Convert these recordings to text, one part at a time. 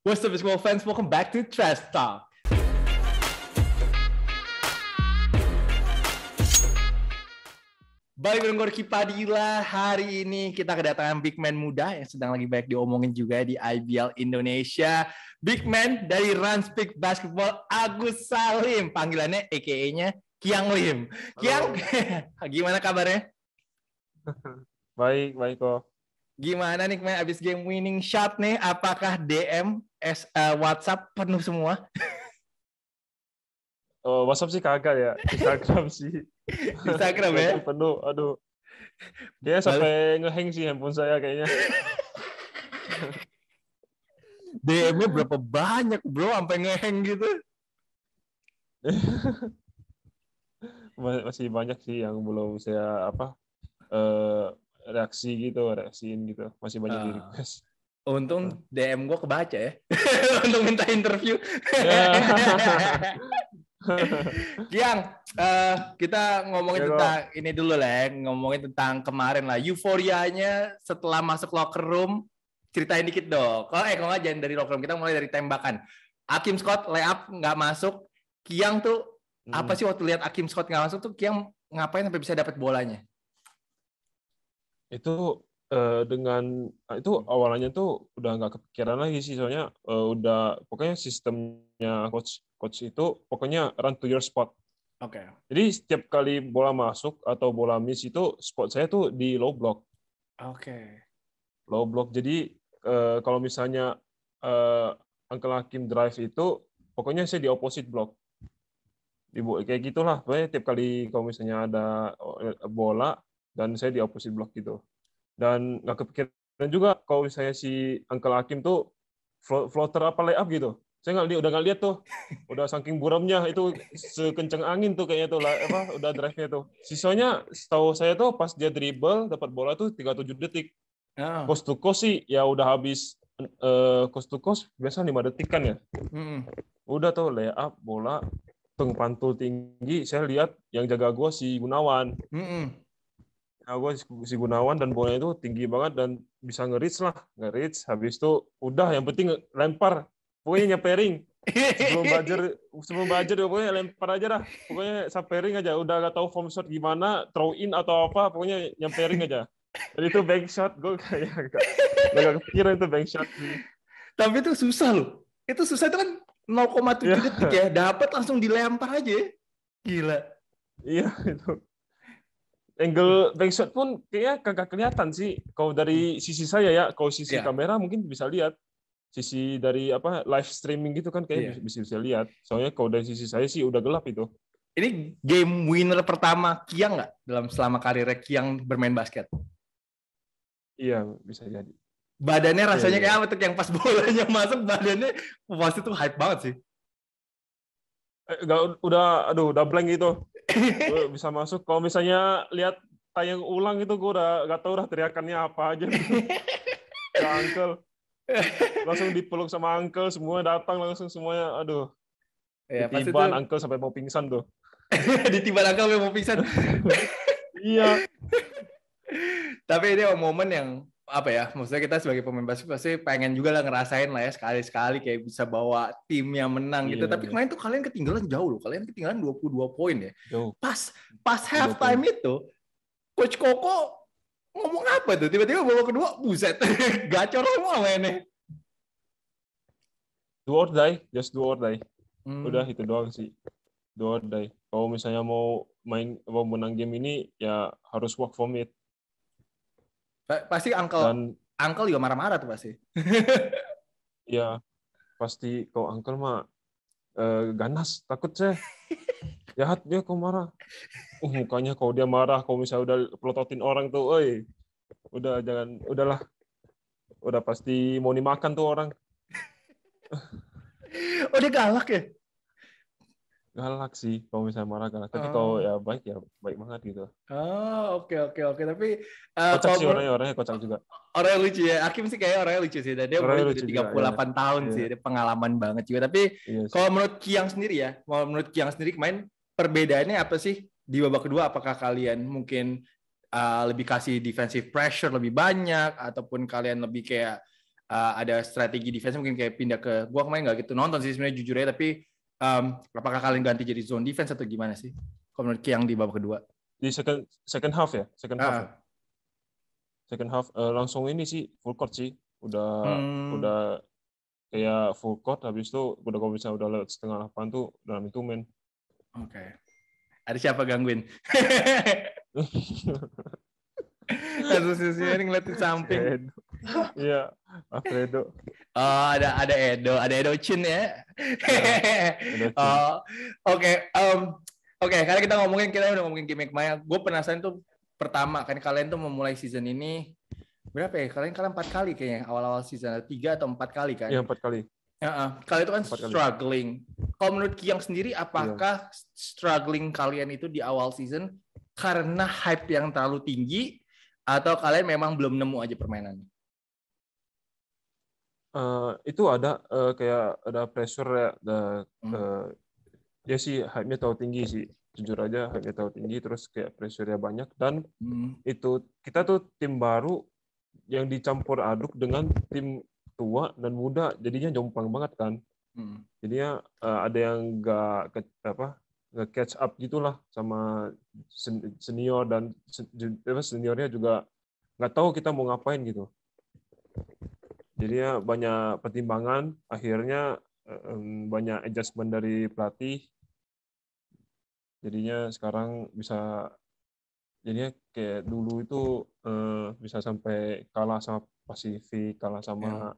What's up, baseball fans? Welcome back to Trash Talk. Balik dengan Gorky Padilla, hari ini kita kedatangan big man muda yang sedang lagi banyak diomongin juga di IBL Indonesia. Big man dari Run Speak Basketball, Agus Salim. Panggilannya EKE-nya Kiang Lim. Kiang, gimana kabarnya? Baik, baik kok. Gimana nih, man? Abis game winning shot nih, apakah DM S, uh, WhatsApp penuh semua. Oh, WhatsApp sih kagak ya, Instagram sih. Instagram ya? Penuh, aduh. Dia sampai ngeheng sih handphone saya kayaknya. DM-nya berapa banyak bro, sampai ngeheng gitu. Masih banyak sih yang belum saya apa uh, reaksi gitu, reaksiin gitu. Masih banyak uh. di ah. request. Untung DM gue kebaca ya. Untung minta interview. Yang uh, eh, kita ngomongin Yo. Ya, tentang ini dulu lah, ngomongin tentang kemarin lah. Euforianya setelah masuk locker room, ceritain dikit dong. Kalau eh kalau nggak jangan dari locker room, kita mulai dari tembakan. Akim Scott layup nggak masuk. Kiang tuh hmm. apa sih waktu lihat Akim Scott nggak masuk tuh Kiang ngapain sampai bisa dapat bolanya? Itu Eh, dengan ah, itu hmm. awalnya tuh udah nggak kepikiran lagi sih soalnya uh, udah pokoknya sistemnya coach coach itu pokoknya run to your spot. Oke. Okay. Jadi setiap kali bola masuk atau bola miss itu spot saya tuh di low block. Oke. Okay. Low block. Jadi uh, kalau misalnya uh, Uncle Hakim drive itu pokoknya saya di opposite block. Ibu kayak gitulah. Pokoknya tiap kali kalau misalnya ada bola dan saya di opposite block gitu dan nggak kepikiran juga kalau misalnya si Uncle Hakim tuh floater apa layup gitu saya nggak lihat udah nggak lihat tuh udah saking buramnya itu sekenceng angin tuh kayaknya tuh lah, apa udah drive nya tuh sisanya setahu saya tuh pas dia dribble dapat bola tuh 37 detik oh. Ah. cost to cost sih ya udah habis uh, eh, cost to cost biasa 5 detik kan ya udah tuh layup bola tung pantul tinggi saya lihat yang jaga gua si Gunawan nah gue si Gunawan dan bolanya itu tinggi banget dan bisa ngerits lah ngerits habis itu udah yang penting lempar pokoknya nyampe sebelum belajar sebelum belajar pokoknya lempar aja dah pokoknya sapering aja udah gak tahu form shot gimana throw in atau apa pokoknya nyampe aja dan itu bank shot gue kayak gak, gak kepikiran itu bank shot tapi itu susah loh itu susah itu kan 0,7 yeah. Iya. detik ya dapat langsung dilempar aja gila iya itu angle shot pun kayaknya kagak kelihatan sih kalau dari sisi saya ya kalau sisi yeah. kamera mungkin bisa lihat sisi dari apa live streaming gitu kan kayak yeah. bisa bisa lihat soalnya kalau dari sisi saya sih udah gelap itu ini game winner pertama Kiang nggak dalam selama karirnya Kiang bermain basket iya bisa jadi badannya iya, rasanya yeah, kayak apa yang pas bolanya masuk badannya pasti tuh hype banget sih eh, Gak, udah aduh udah blank gitu gue bisa masuk. Kalau misalnya lihat tayang ulang itu gue udah gak tau udah teriakannya apa aja. ke uncle. Langsung dipeluk sama uncle, semua datang langsung semuanya. Aduh. Ya, Ditiban uncle sampai mau pingsan tuh. Ditiban uncle sampai mau pingsan. iya. Tapi ini momen yang apa ya maksudnya kita sebagai pemain basket pasti pengen juga lah ngerasain lah ya sekali-sekali kayak bisa bawa tim yang menang gitu iya, tapi iya. kemarin tuh kalian ketinggalan jauh loh kalian ketinggalan 22 poin ya jauh. pas pas halftime itu coach Koko ngomong apa tuh tiba-tiba bawa kedua buset gacor semua mainnya do or die just dua or die hmm. udah itu doang sih do or die kalau misalnya mau main mau menang game ini ya harus work from it Pasti uncle Dan, uncle juga marah-marah tuh pasti. Iya. pasti kau uncle mah uh, ganas, takut saya. Jahat dia kau marah. Uh, mukanya kau dia marah, kau misalnya udah pelototin orang tuh, oi. Udah jangan, udahlah. Udah pasti mau dimakan tuh orang. oh dia galak ya? galak sih kalau misalnya marah galak tapi oh. kalau ya baik ya baik banget gitu oh oke okay, oke okay, oke okay. tapi uh, kocak sih orangnya orangnya kocak juga Orangnya lucu ya Akim sih kayaknya orangnya lucu sih dan dia orangnya iya. tiga puluh delapan tahun iya. sih dia pengalaman banget juga tapi iya kalau menurut Kiang sendiri ya kalau menurut Kiang sendiri kemarin perbedaannya apa sih di babak kedua apakah kalian mungkin uh, lebih kasih defensive pressure lebih banyak ataupun kalian lebih kayak uh, ada strategi defense mungkin kayak pindah ke gua kemarin nggak gitu nonton sih sebenarnya jujur ya tapi um, apakah kalian ganti jadi zone defense atau gimana sih? Kalau menurut yang di babak kedua? Di second second half ya, second half. Ah. Ya? Second half uh, langsung ini sih full court sih, udah hmm. udah kayak full court habis itu udah kalau bisa udah lewat setengah delapan tuh dalam itu men. Oke. Okay. Ada siapa gangguin? sih ini ngeliatin samping. Iya, Alfredo. Oh, ada ada Edo, ada Edo Chin ya. Iya, oh, oke. Okay. oke, karena kita ngomongin kita udah ngomongin gimmick Maya. Gue penasaran tuh pertama kan kalian tuh memulai season ini berapa ya? Kalian kalian empat kali kayaknya awal-awal season tiga atau empat kali kan? Iya empat kali. Uh, kalian itu kan empat struggling. Kalau menurut Kiang sendiri, iya. apakah iya. struggling kalian itu di awal season karena hype yang terlalu tinggi atau kalian memang belum nemu aja permainannya? uh, itu ada uh, kayak ada pressure ya ada, hmm. uh, dia sih hype-nya tahu tinggi sih jujur aja hype-nya tahu tinggi terus kayak pressure-nya banyak dan hmm. itu kita tuh tim baru yang dicampur aduk dengan tim tua dan muda jadinya jomplang banget kan hmm. jadinya uh, ada yang nggak apa nge catch up gitulah sama senior dan seniornya juga nggak tahu kita mau ngapain gitu Jadinya banyak pertimbangan, akhirnya banyak adjustment dari pelatih. Jadinya sekarang bisa jadinya kayak dulu itu eh, bisa sampai kalah sama Pasifik, kalah sama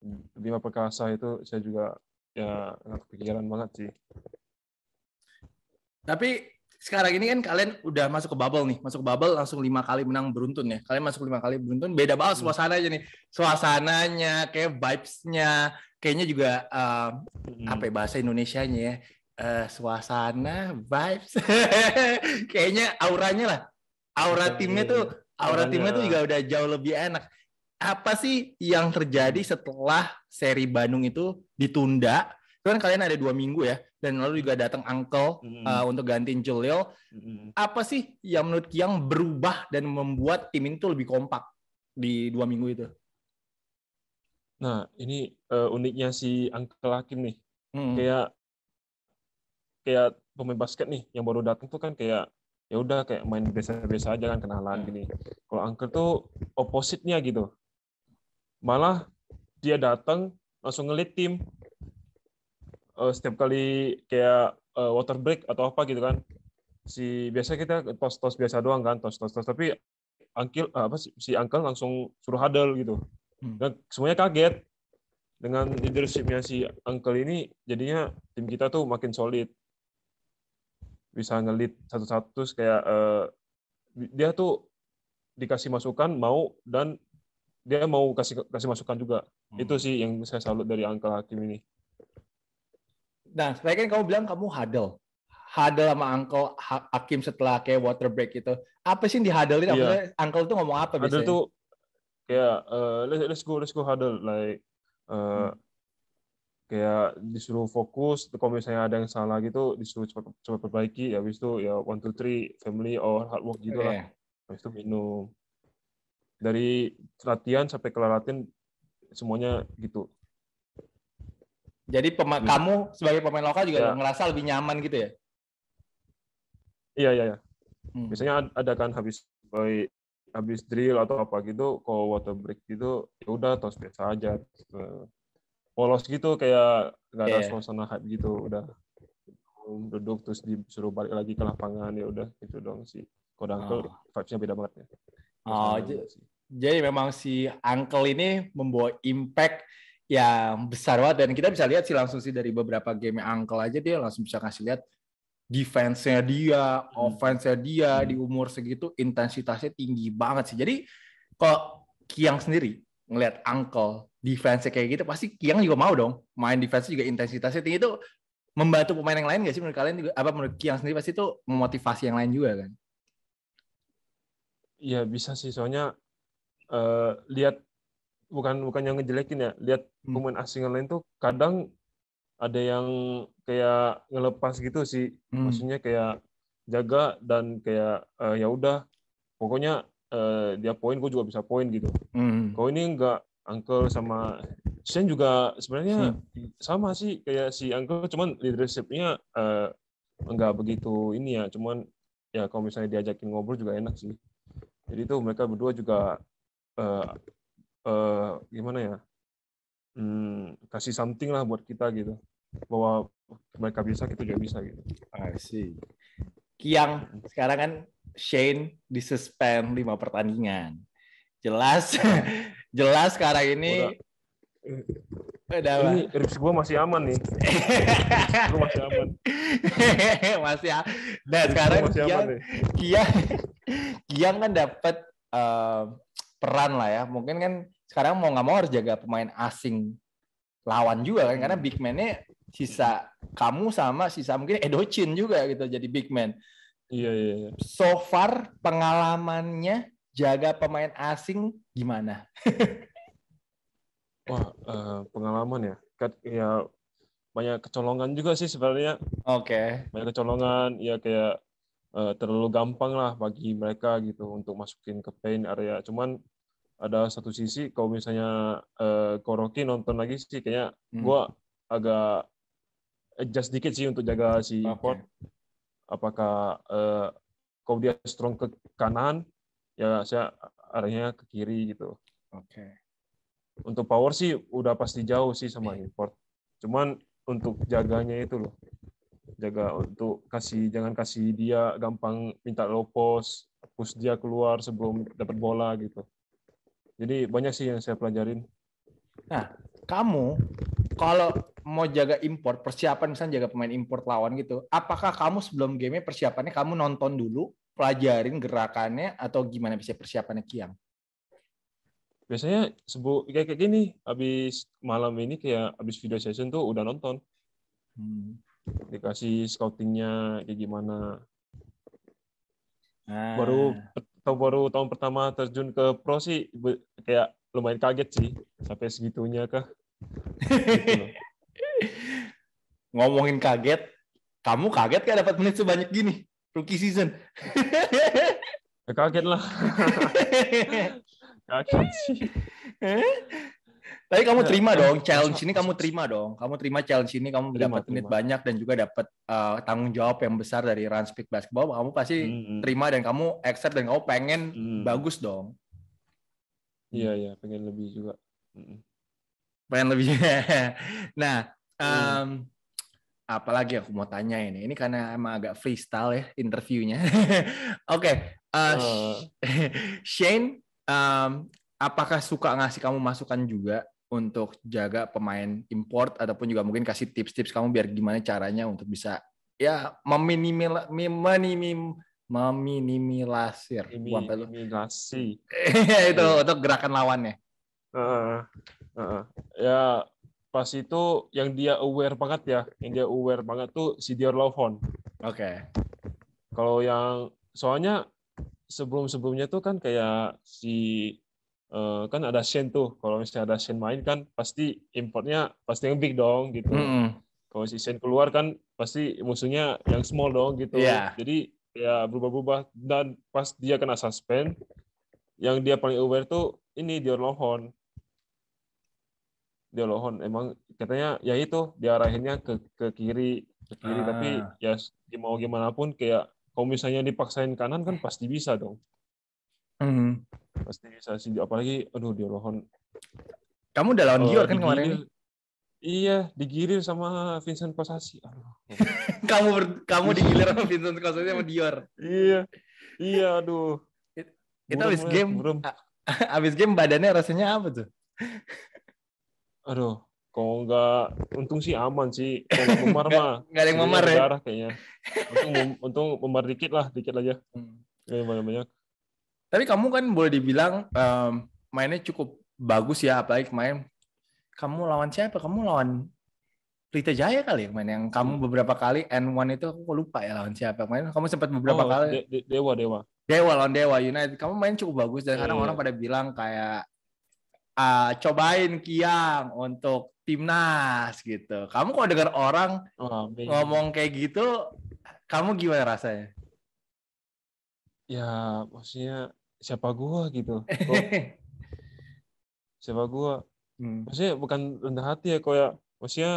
yeah. Bima Perkasa itu saya juga ya nggak kepikiran banget sih. Tapi sekarang ini kan kalian udah masuk ke bubble nih, masuk ke bubble langsung lima kali menang beruntun ya. Kalian masuk lima kali beruntun, beda banget hmm. suasana aja nih, suasananya, kayak vibesnya kayaknya juga uh, hmm. apa ya bahasa Indonesianya ya, uh, suasana, vibes, kayaknya auranya lah, aura iya, iya, iya. timnya tuh, aura timnya tuh juga udah jauh lebih enak. Apa sih yang terjadi setelah seri Bandung itu ditunda? Kan kalian ada dua minggu ya, dan lalu juga datang Uncle mm -hmm. uh, untuk gantiin Julio. Mm -hmm. Apa sih yang menurut Kiang berubah dan membuat tim ini tuh lebih kompak di dua minggu itu? Nah, ini uh, uniknya si Uncle Hakim nih. Mm -hmm. Kayak kayak pemain basket nih yang baru datang tuh kan kayak ya udah kayak main biasa-biasa aja kan kenalan hmm. gini. Kalau Uncle tuh opositnya gitu. Malah dia datang langsung ngelit tim uh, setiap kali kayak uh, water break atau apa gitu kan si biasa kita tos tos biasa doang kan tos tos tos tapi angkil uh, apa si angkel langsung suruh hadal gitu hmm. dan semuanya kaget dengan leadershipnya si angkel ini jadinya tim kita tuh makin solid bisa ngelit satu-satu kayak uh, dia tuh dikasih masukan mau dan dia mau kasih kasih masukan juga hmm. itu sih yang saya salut dari angkel hakim ini Nah, tadi kan kamu bilang kamu hadel. Hadel sama Uncle Hakim setelah kayak water break itu. Apa sih yang dihuddlein? Yeah. Apanya, Uncle tuh ngomong apa biasanya? Huddle tuh, ya yeah, uh, let's, go, let's go hadel. Like, uh, hmm. kayak disuruh fokus, kalau misalnya ada yang salah gitu, disuruh cepat, cepat perbaiki, habis itu ya one, two, three, family, or hard work gitu okay. lah. Iya. Habis itu minum. Dari latihan sampai kelar latihan, semuanya gitu. Jadi hmm. kamu sebagai pemain lokal juga ya. ngerasa lebih nyaman gitu ya? Iya iya. iya. Hmm. Biasanya ada kan habis habis drill atau apa gitu, kalau water break gitu ya udah tos biasa aja. Polos gitu kayak nggak ada yeah. suasana hype gitu udah duduk terus disuruh balik lagi ke lapangan ya udah gitu dong si Kalau oh. vibes-nya beda banget ya. Oh, jadi memang si uncle ini membawa impact yang besar banget dan kita bisa lihat sih langsung sih dari beberapa game Uncle aja dia langsung bisa kasih lihat defense-nya dia, hmm. offense-nya dia hmm. di umur segitu intensitasnya tinggi banget sih. Jadi kok Kiang sendiri ngelihat Uncle defense kayak gitu pasti Kiang juga mau dong main defense juga intensitasnya tinggi itu membantu pemain yang lain gak sih menurut kalian juga apa menurut Kiang sendiri pasti itu memotivasi yang lain juga kan? Iya bisa sih soalnya uh, lihat bukan bukan yang ngejelekin ya lihat hmm. pemain asing yang lain tuh kadang ada yang kayak ngelepas gitu sih hmm. maksudnya kayak jaga dan kayak uh, ya udah pokoknya uh, dia poin gue juga bisa poin gitu hmm. kalau ini enggak Uncle sama Shen juga sebenarnya hmm. sama sih kayak si Uncle cuman leadershipnya uh, eh, enggak begitu ini ya cuman ya kalau misalnya diajakin ngobrol juga enak sih jadi tuh mereka berdua juga uh, uh, gimana ya hmm, kasih something lah buat kita gitu bahwa mereka bisa kita juga bisa gitu. I see. Kiang sekarang kan Shane disuspend lima pertandingan. Jelas, jelas sekarang ini udah, udah ini rips gue masih aman nih. gue masih aman. Nah, masih aman. dan sekarang masih Kiang, aman Kiang, Kiang kan dapat uh, eh, peran lah ya. Mungkin kan sekarang mau nggak mau harus jaga pemain asing lawan juga kan karena big man-nya sisa kamu sama sisa mungkin Edochin juga gitu jadi big man. Iya iya. iya. So far pengalamannya jaga pemain asing gimana? Wah uh, pengalaman ya. Ya banyak kecolongan juga sih sebenarnya. Oke. Okay. Banyak kecolongan ya kayak uh, terlalu gampang lah bagi mereka gitu untuk masukin ke paint area. Cuman ada satu sisi kalau misalnya uh, eh, Koroki nonton lagi sih kayaknya hmm. gue agak adjust dikit sih untuk jaga si okay. Apakah uh, kalau dia strong ke kanan, ya saya arahnya ke kiri gitu. Oke. Okay. Untuk power sih udah pasti jauh sih sama import. Iya. Cuman untuk jaganya itu loh. Jaga untuk kasih jangan kasih dia gampang minta low post, push dia keluar sebelum dapat bola gitu. Jadi banyak sih yang saya pelajarin. Nah, kamu kalau mau jaga import, persiapan misalnya jaga pemain import lawan gitu, apakah kamu sebelum game persiapannya kamu nonton dulu, pelajarin gerakannya atau gimana bisa persiapannya Kiang? Biasanya sebu kayak kayak gini, habis malam ini kayak habis video session tuh udah nonton. Hmm. Dikasih scoutingnya kayak gimana. Nah. Baru atau baru tahun pertama terjun ke pro sih kayak lumayan kaget sih sampai segitunya kah gitu ngomongin kaget kamu kaget kayak dapat menit sebanyak gini rookie season ya, kaget lah kaget sih tapi kamu iya, terima iya. dong challenge ini kamu terima dong. Kamu terima challenge ini kamu dapat menit banyak dan juga dapat uh, tanggung jawab yang besar dari Run Speak Basketball. Kamu pasti hmm. hmm. terima dan kamu excel dan kamu pengen hmm. bagus dong. Iya iya pengen lebih juga. Hmm. Pengen lebih. nah, um, hmm. apalagi aku mau tanya ini. Ini karena emang agak freestyle ya interviewnya. Oke, okay. uh, uh. Shane um, apakah suka ngasih kamu masukan juga untuk jaga pemain import ataupun juga mungkin kasih tips-tips kamu biar gimana caranya untuk bisa ya meminimal meminim meminimalisir meminimalisasi itu iya. untuk gerakan lawannya uh, uh, ya pas itu yang dia aware banget ya yang dia aware banget tuh si Dior Lovon oke okay. kalau yang soalnya sebelum sebelumnya tuh kan kayak si Eh, kan ada Shen tuh kalau misalnya ada Shen main kan pasti importnya pasti yang big dong gitu mm. kalau si Shen keluar kan pasti musuhnya yang small dong gitu yeah. jadi ya berubah-ubah dan pas dia kena suspend yang dia paling aware tuh ini dia Lohon dia Lohon emang katanya ya itu dia arahinnya ke ke kiri ke kiri ah. tapi ya mau gimana pun kayak kalau misalnya dipaksain kanan kan pasti bisa dong Hmm. Pasti apalagi aduh dia lohon. Kamu udah lawan uh, Gior kan kemarin? Iya, digilir sama Vincent Kosasi. Aduh. kamu ber, kamu digilir sama Vincent Kosasi sama Dior. iya. Iya, aduh. kita habis game. Burem. Habis game badannya rasanya apa tuh? aduh, kok enggak untung sih aman sih. Kalau nggak memar mah. Nggak ada yang memar ya. Darah kayaknya. Untung, untung memar dikit lah, dikit aja. Hmm. Nggak hmm. banyak-banyak. Tapi kamu kan boleh dibilang um, mainnya cukup bagus ya, apalagi kemarin kamu lawan siapa? Kamu lawan Pelita Jaya kali ya main yang kamu hmm. beberapa kali N1 itu aku lupa ya lawan siapa kemarin kamu sempat beberapa oh, kali de Dewa Dewa Dewa lawan Dewa United kamu main cukup bagus dan kadang iya. orang pada bilang kayak uh, cobain Kiang untuk timnas gitu kamu kok dengar orang oh, ngomong kayak gitu kamu gimana rasanya ya maksudnya siapa gua gitu kok, siapa gua hmm. maksudnya bukan rendah hati ya kok ya, maksudnya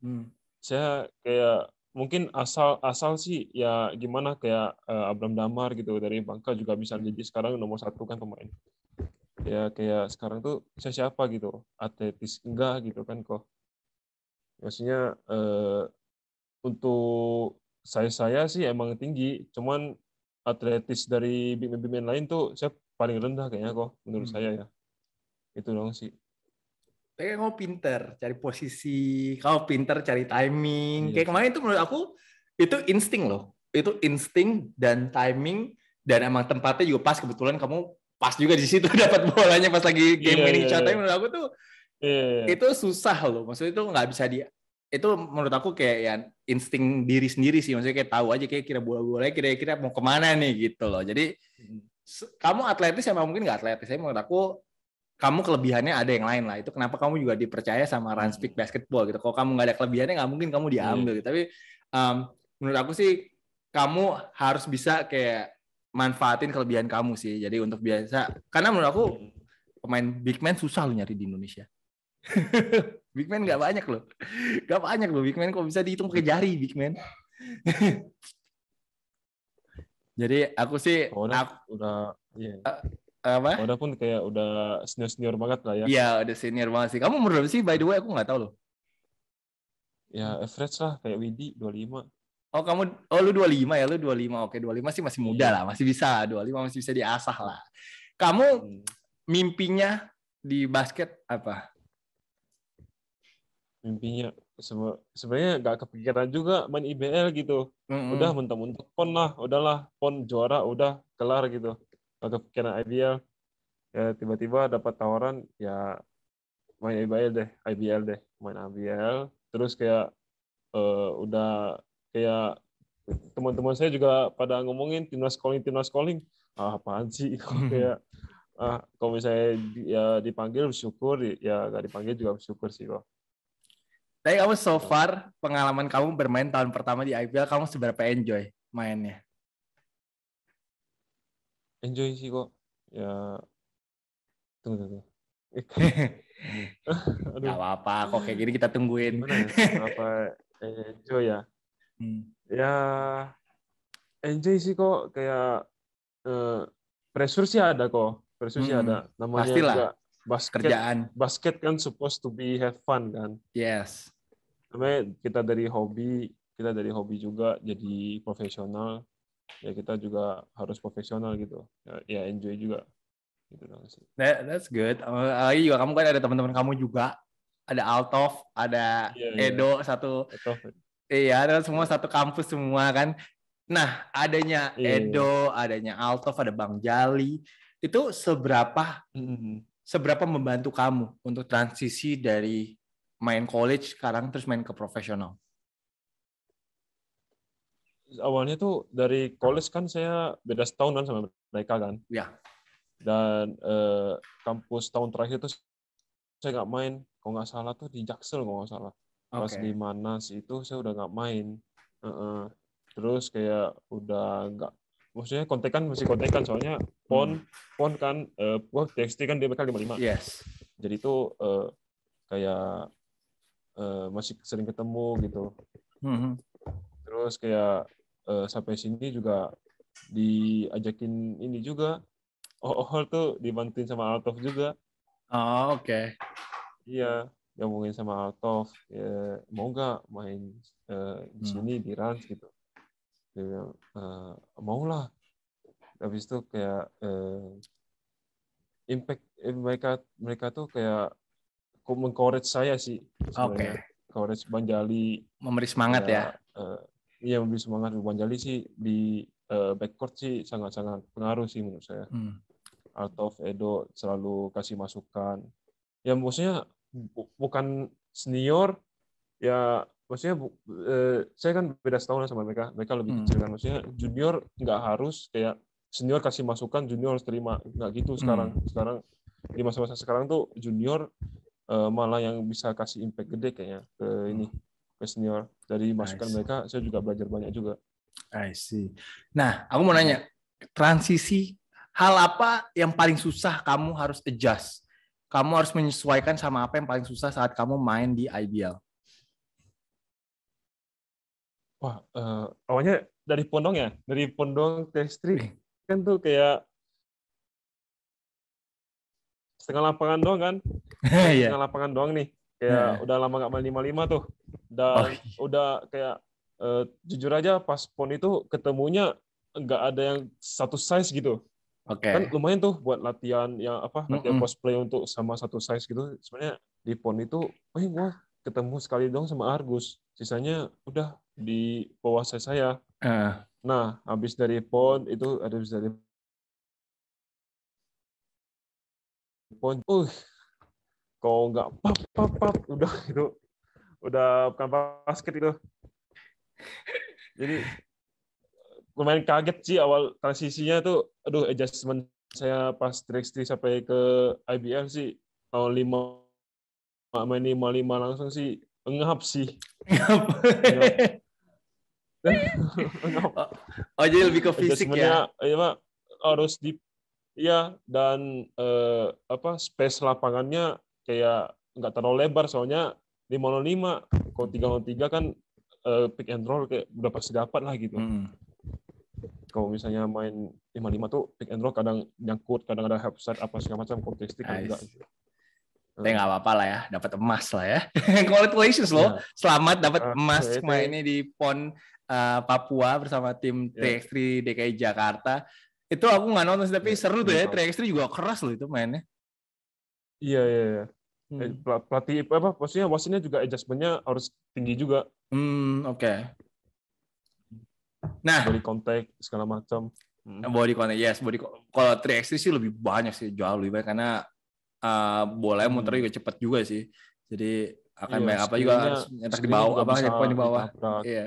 hmm. saya kayak mungkin asal asal sih ya gimana kayak uh, Abram Damar gitu dari Bangka juga bisa hmm. jadi sekarang nomor satu kan pemain ya kayak sekarang tuh saya siapa gitu atletis enggak gitu kan kok maksudnya uh, untuk saya saya sih emang tinggi cuman atletis dari big-man lain tuh saya paling rendah kayaknya kok menurut hmm. saya ya. Itu dong sih. Kayak kamu pinter cari posisi, kamu pinter cari timing. Iya. Kayak kemarin itu menurut aku itu insting loh. Itu insting dan timing dan emang tempatnya juga pas kebetulan kamu pas juga di situ dapat bolanya pas lagi iya, game yeah, ini yeah, Yeah. Menurut aku tuh yeah. Iya. itu susah loh. Maksudnya itu nggak bisa di itu menurut aku kayak ya insting diri sendiri sih maksudnya kayak tahu aja kayak kira bola-bola kira-kira mau kemana nih gitu loh jadi hmm. kamu atletis sama mungkin nggak atletis saya menurut aku kamu kelebihannya ada yang lain lah itu kenapa kamu juga dipercaya sama run hmm. speak basketball gitu kalau kamu nggak ada kelebihannya nggak mungkin kamu iya. diambil hmm. gitu. tapi um, menurut aku sih kamu harus bisa kayak manfaatin kelebihan kamu sih jadi untuk biasa karena menurut aku hmm. pemain big man susah lu nyari di Indonesia Big man nggak banyak loh. Nggak banyak loh big man. Kok bisa dihitung pakai jari big man? Jadi aku sih oh, udah, aku, udah iya. Uh, apa? Oh, udah pun kayak udah senior senior banget lah ya. Iya udah senior banget sih. Kamu umur berapa sih by the way? Aku nggak tahu loh. Ya average lah kayak Widi lima. Oh kamu oh lu dua lima ya lu dua lima, Oke, dua lima sih masih muda iya. lah, masih bisa. dua lima masih bisa diasah lah. Kamu hmm. mimpinya di basket apa? mimpinya sebenarnya nggak kepikiran juga main IBL gitu mm-hmm. udah mentok-mentok pon lah udahlah pon juara udah kelar gitu nggak kepikiran IBL ya tiba-tiba dapat tawaran ya main IBL deh IBL deh main IBL terus kayak uh, udah kayak teman-teman saya juga pada ngomongin timnas calling timnas calling ah, apaan sih kayak ah kalau misalnya ya dipanggil bersyukur ya nggak dipanggil juga bersyukur sih kok tapi kamu so far pengalaman kamu bermain tahun pertama di IPL kamu seberapa enjoy mainnya? Enjoy sih kok. Ya tunggu tunggu. Aduh. apa-apa kok kayak gini kita tungguin. Ya? Apa enjoy ya? Hmm. Ya enjoy sih kok kayak eh, pressure sih ada kok. Pressure hmm. sih ada. Namanya Pastilah. juga basket, kerjaan. Basket kan supposed to be have fun kan. Yes. tapi kita dari hobi, kita dari hobi juga jadi profesional. Ya kita juga harus profesional gitu. Ya, ya enjoy juga. Gitu dong sih. That, that's good. Eh, lagi uh, juga kamu kan ada teman-teman kamu juga. Ada Altov, ada yeah, iya. Edo satu. Iya, ada semua satu kampus semua kan. Nah, adanya yeah. Iya, iya. Edo, adanya Altov, ada Bang Jali. Itu seberapa mm seberapa membantu kamu untuk transisi dari main college sekarang terus main ke profesional? Awalnya tuh dari college kan saya beda setahun kan sama mereka kan. Ya. Dan eh, kampus tahun terakhir tuh saya nggak main. Kalau nggak salah tuh di Jaksel kalau nggak salah. Pas okay. di Manas itu saya udah nggak main. Uh -uh. Terus kayak udah nggak maksudnya kontekan masih kontekan soalnya pon hmm. pon kan uh, eh, wah txt kan dia bakal lima lima yes jadi itu uh, kayak uh, masih sering ketemu gitu hmm. terus kayak uh, sampai sini juga diajakin ini juga oh, oh, oh tuh dibantuin sama Altov juga oh oke okay. iya ngomongin sama Altov ya, mau nggak main uh, di hmm. sini hmm. di Rans gitu dia bilang eh, e, maulah habis itu kayak eh, impact eh, mereka mereka tuh kayak mengcourage saya sih oke okay. courage Banjali memberi semangat ya. kayak, ya eh, iya memberi semangat Banjali sih di eh, backcourt sih sangat-sangat pengaruh sih menurut saya hmm. Art of Edo selalu kasih masukan ya maksudnya bu bukan senior ya maksudnya eh, saya kan beda setahun sama mereka mereka lebih hmm. kecil kan maksudnya junior nggak harus kayak senior kasih masukan junior harus terima nggak gitu sekarang hmm. sekarang di masa-masa sekarang tuh junior eh, malah yang bisa kasih impact gede kayaknya ke hmm. ini ke senior dari masukan mereka saya juga belajar banyak juga I see nah aku mau nanya transisi hal apa yang paling susah kamu harus adjust kamu harus menyesuaikan sama apa yang paling susah saat kamu main di IBL Wah, uh, awalnya dari Pondong ya? Dari Pondong ke Kan tuh kayak setengah lapangan doang kan? yeah. Setengah lapangan doang nih. Kayak yeah. udah lama gak main lima lima tuh. Dan oh. Iya. udah kayak uh, jujur aja pas pon itu ketemunya nggak ada yang satu size gitu. Okay. Kan lumayan tuh buat latihan yang apa? Latihan mm -hmm. cosplay untuk sama satu size gitu. Sebenarnya di pon itu, wah ketemu sekali dong sama Argus. Sisanya udah di bawah saya. Uh. Nah, habis dari pon itu ada bisa dari pon. Uh, Kok nggak pap pap pap udah itu udah bukan basket itu. Jadi lumayan kaget sih awal transisinya tuh aduh adjustment saya pas trik sampai ke IBM sih tahun lima main lima lima langsung sih ngap sih. Ngap. ngap. Oh, oh, jadi lebih ke fisik ya? Ya pak harus di ya dan eh, apa space lapangannya kayak nggak terlalu lebar soalnya lima lima kalau tiga tiga kan eh, pick and roll kayak udah pasti dapat lah gitu. Hmm. Kalau misalnya main lima lima tuh pick and roll kadang nyangkut, kadang ada side apa segala macam kontestik nice. juga. Tapi ya, hmm. nggak apa-apa lah ya, dapat emas lah ya. Congratulations loh, yeah. selamat dapat uh, emas ya itu. Ya. ini di PON uh, Papua bersama tim yeah. TX3 DKI Jakarta. Itu aku nggak nonton tapi yeah. seru tuh ya. TX3 juga keras loh itu mainnya. Iya yeah, iya. iya. Hmm. Eh, pelatih apa? Maksudnya wasitnya juga adjustmentnya harus tinggi juga. Hmm oke. Okay. Nah body contact segala macam. Hmm. Body contact yes body kalau 3 x sih lebih banyak sih jauh lebih banyak karena uh, eh, bola hmm. muter juga cepet juga sih jadi akan iya, main apa juga harus nyetak di bawah apa checkpoint di bawah iya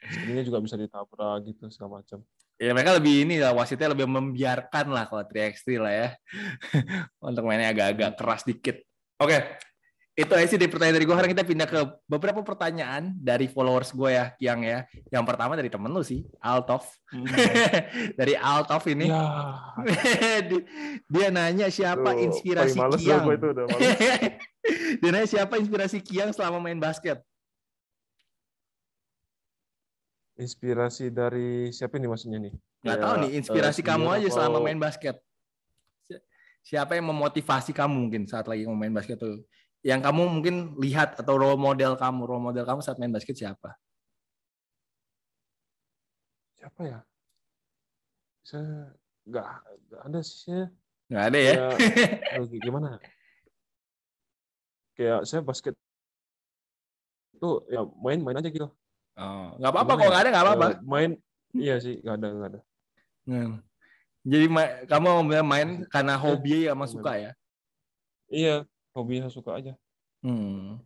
Sebenarnya juga bisa ditabrak gitu segala macam ya mereka lebih ini lah wasitnya lebih membiarkan lah kalau 3x3 lah ya untuk mainnya agak-agak keras dikit oke itu aja sih dari pertanyaan dari gue. Sekarang kita pindah ke beberapa pertanyaan dari followers gue ya, Kiang ya. Yang pertama dari temen lu sih, Altov. Hmm. dari Altof ini. Ya. dia nanya siapa Duh, inspirasi Kiang. Gue itu udah dia nanya siapa inspirasi Kiang selama main basket. Inspirasi dari siapa ini maksudnya nih? Gak ya, tahu nih, inspirasi uh, kamu aja kalau... selama main basket. Siapa yang memotivasi kamu mungkin saat lagi mau main basket tuh? yang kamu mungkin lihat atau role model kamu, role model kamu saat main basket siapa? Siapa ya? Saya nggak nggak ada sih. Nggak ada ya? Kayak, gimana? Kayak saya basket itu ya main-main aja gitu. Oh, nggak apa-apa kok nggak ada nggak apa-apa. Ya? Eh, main, iya sih nggak ada nggak ada. Hmm. Jadi ma kamu main karena hobi ya, sama iya, suka ya? Iya, hobi saya suka aja. Hmm.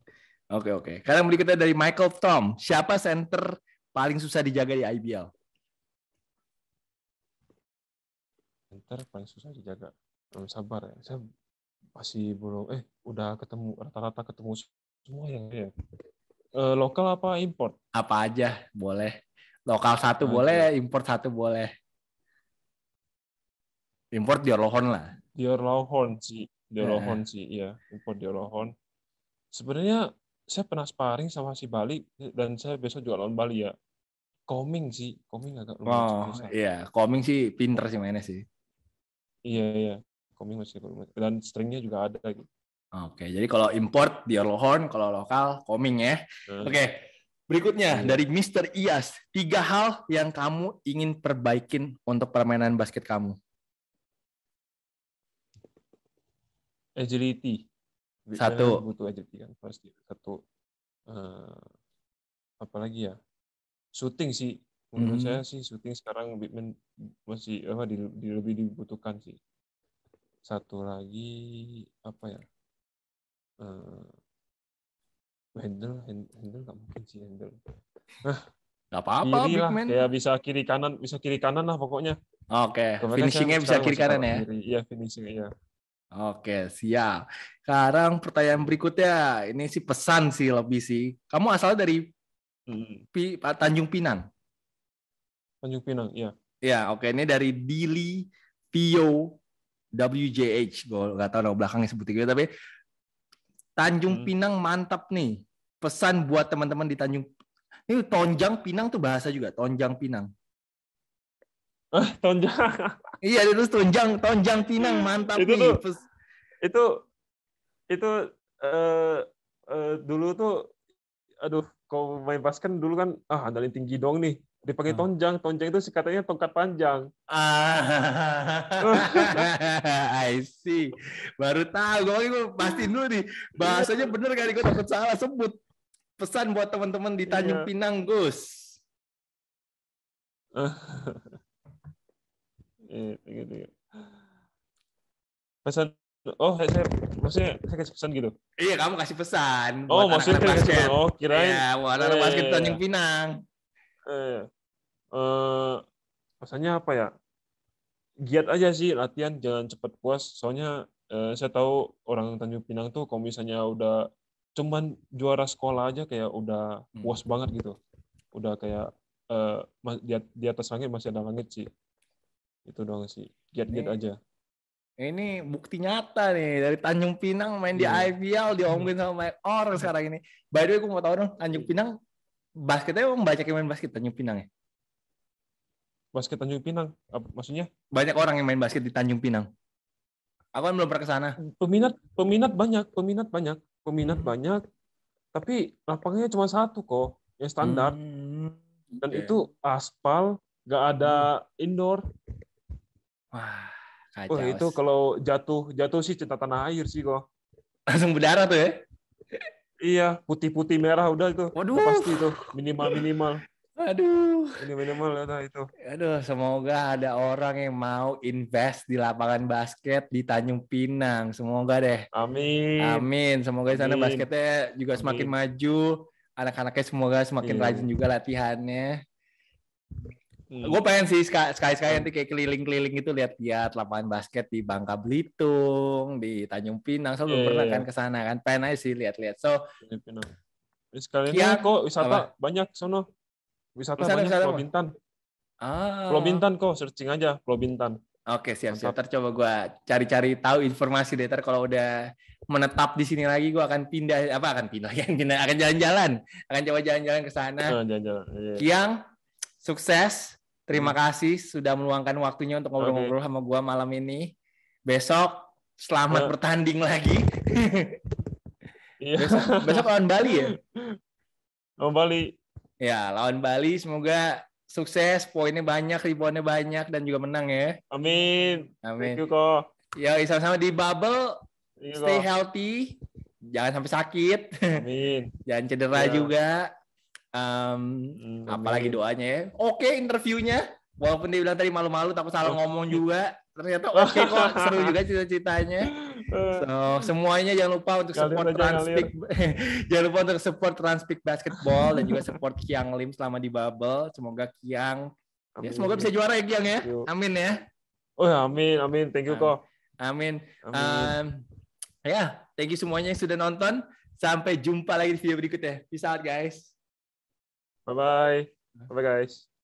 Oke oke. Okay. Sekarang berikutnya dari Michael Tom. Siapa center paling susah dijaga di IBL? Center paling susah dijaga. Belum sabar ya. Saya masih belum. Eh udah ketemu rata-rata ketemu semua yang ya. E, lokal apa import? Apa aja boleh. Lokal satu nah, boleh, import satu boleh. Import Dior Lawhorn lah. Dior Lawhorn sih. Diolohon sih, iya, import Diolohon. Sebenarnya saya pernah sparring sama si Bali dan saya besok juga lawan Bali ya. Koming sih, coming agak lumayan. Oh, iya, coming sih pinter sih mainnya sih. Iya, iya. coming masih lumayan. Dan stringnya juga ada Oke, gitu. Oke, jadi kalau import Diolohorn, kalau lokal coming ya. Hmm. Oke. Berikutnya hmm. dari Mr. Ias, tiga hal yang kamu ingin perbaikin untuk permainan basket kamu. agility. Satu. Butuh agility kan pasti. Satu. Uh, eh, apalagi ya? Shooting sih. Menurut mm -hmm. saya sih shooting sekarang lebih masih apa di, di, lebih dibutuhkan sih. Satu lagi apa ya? Uh, handle hand, handle nggak mungkin sih handle. Nah, apa-apa, kiri lah, Kayak bisa kiri kanan, bisa kiri kanan lah pokoknya. Oke, okay. finishingnya bisa kiri kanan ya. Iya, finishingnya. iya. Oke, siap. Sekarang pertanyaan berikutnya. Ini sih pesan sih lebih sih. Kamu asal dari Pi, Tanjung Pinang. Tanjung Pinang, iya. Iya, oke. Ini dari Dili Pio WJH. Gue nggak tahu nama belakangnya seperti itu, tapi Tanjung hmm. Pinang mantap nih. Pesan buat teman-teman di Tanjung ini Tonjang Pinang tuh bahasa juga, Tonjang Pinang. Ah, tonjang. iya, dulu tonjang, tonjang Pinang mantap itu nih. Tuh, itu itu uh, uh, dulu tuh aduh, kalau main basket dulu kan ah andalin tinggi dong nih. Dipakai ah. tonjang, tonjang itu katanya tongkat panjang. Ah, I see. Baru tahu, gue pasti dulu nih bahasanya bener kali gue takut salah sebut. Pesan buat teman-teman di Tanjung iya. Pinang, Gus. gitu ya pesan oh saya maksudnya saya kasih pesan gitu iya kamu kasih pesan oh maksudnya anak -anak pesan. oh kirain ya buat anak, -anak eh, basket Tanjung Pinang eh, eh pesannya apa ya giat aja sih latihan jangan cepat puas soalnya eh, saya tahu orang Tanjung Pinang tuh kalau misalnya udah cuman juara sekolah aja kayak udah hmm. puas hmm. banget gitu udah kayak eh, di atas langit masih ada langit sih itu doang sih. Giat-giat aja. Ini bukti nyata nih dari Tanjung Pinang main di yeah. di IPL diomongin sama orang sekarang ini. By the way, aku mau tahu dong Tanjung iya. Pinang basketnya emang banyak yang main basket Tanjung Pinang ya? Basket Tanjung Pinang, apa, maksudnya? Banyak orang yang main basket di Tanjung Pinang. Aku kan belum pernah ke sana. Peminat, peminat banyak, peminat banyak, peminat hmm. banyak. Tapi lapangnya cuma satu kok, yang standar. Hmm. Dan okay. Iya. itu aspal, gak ada hmm. indoor. Wah, kacau. Wah, itu kalau jatuh, jatuh sih cinta tanah air sih kok. Langsung berdarah tuh ya? Iya, putih-putih merah udah itu. Waduh. Udah pasti itu minimal-minimal. Aduh. Ini minimal ya, nah, itu. Aduh, semoga ada orang yang mau invest di lapangan basket di Tanjung Pinang. Semoga deh. Amin. Amin. Semoga di sana basketnya juga Amin. semakin maju. Anak-anaknya semoga semakin iya. rajin juga latihannya. Hmm. Gue pengen sih sekali-sekali hmm. nanti kayak keliling-keliling itu lihat-lihat lapangan basket di Bangka Belitung, di Tanjung Pinang. Saya so, yeah, belum pernah iya, kan iya. ke sana kan. Pengen aja sih lihat-lihat. So sekali ini kok wisata apa? banyak sono. Wisata, wisata banyak wisata Pulau Bintan. Ah. Pulau Bintan kok searching aja Pulau Bintan. Oke, siap siap. Ntar coba gue cari-cari tahu informasi deh. Ntar kalau udah menetap di sini lagi, gue akan pindah apa akan pindah, akan akan jalan-jalan, akan coba jalan-jalan ke sana. Jalan-jalan. Yang iya sukses. Terima hmm. kasih sudah meluangkan waktunya untuk ngobrol-ngobrol sama gua malam ini. Besok selamat uh. bertanding lagi. Iya. besok, besok lawan Bali ya? Lawan Bali. Ya, lawan Bali semoga sukses, poinnya banyak, ribuannya banyak dan juga menang ya. Amin. Amin. Thank you kok. Ya, sama-sama di bubble. You, iya, stay healthy. Jangan sampai sakit. Amin. Jangan cedera yeah. juga. Um, hmm, apalagi doanya ya. Oke okay, interviewnya, walaupun dia bilang tadi malu-malu takut salah oh. ngomong juga, ternyata oke okay kok seru juga cerita-ceritanya. So, eh. semuanya jangan lupa untuk support Transpik. jangan lupa untuk support Transpik Basketball dan juga support Kiang Lim selama di Bubble. Semoga Kiang ya, amin. ya semoga bisa juara ya Kiang ya. Amin ya. Oh, ya, amin amin. Thank you ah, kok. Amin. amin. Um, ya, yeah, thank you semuanya yang sudah nonton. Sampai jumpa lagi di video berikutnya. Peace out guys. Bye-bye. Bye-bye, guys.